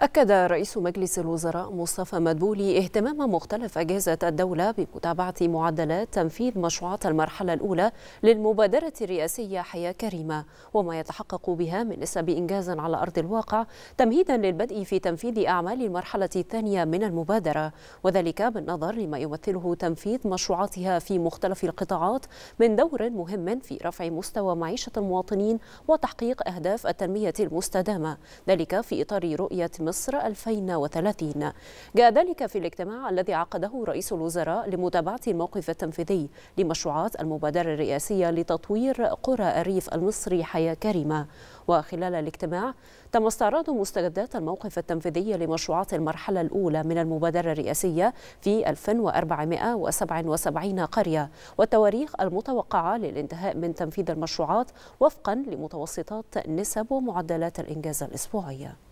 أكد رئيس مجلس الوزراء مصطفى مدبولي اهتمام مختلف أجهزة الدولة بمتابعة معدلات تنفيذ مشروعات المرحلة الأولى للمبادرة الرئاسية حياة كريمة وما يتحقق بها من نسب إنجاز على أرض الواقع تمهيدا للبدء في تنفيذ أعمال المرحلة الثانية من المبادرة وذلك بالنظر لما يمثله تنفيذ مشروعاتها في مختلف القطاعات من دور مهم في رفع مستوى معيشة المواطنين وتحقيق أهداف التنمية المستدامة ذلك في إطار رؤية مصر 2030 جاء ذلك في الاجتماع الذي عقده رئيس الوزراء لمتابعة الموقف التنفيذي لمشروعات المبادرة الرئاسية لتطوير قرى الريف المصري حياة كريمة وخلال الاجتماع تم استعراض مستجدات الموقف التنفيذي لمشروعات المرحلة الأولى من المبادرة الرئاسية في 1477 قرية والتواريخ المتوقعة للانتهاء من تنفيذ المشروعات وفقا لمتوسطات نسب ومعدلات الإنجاز الأسبوعية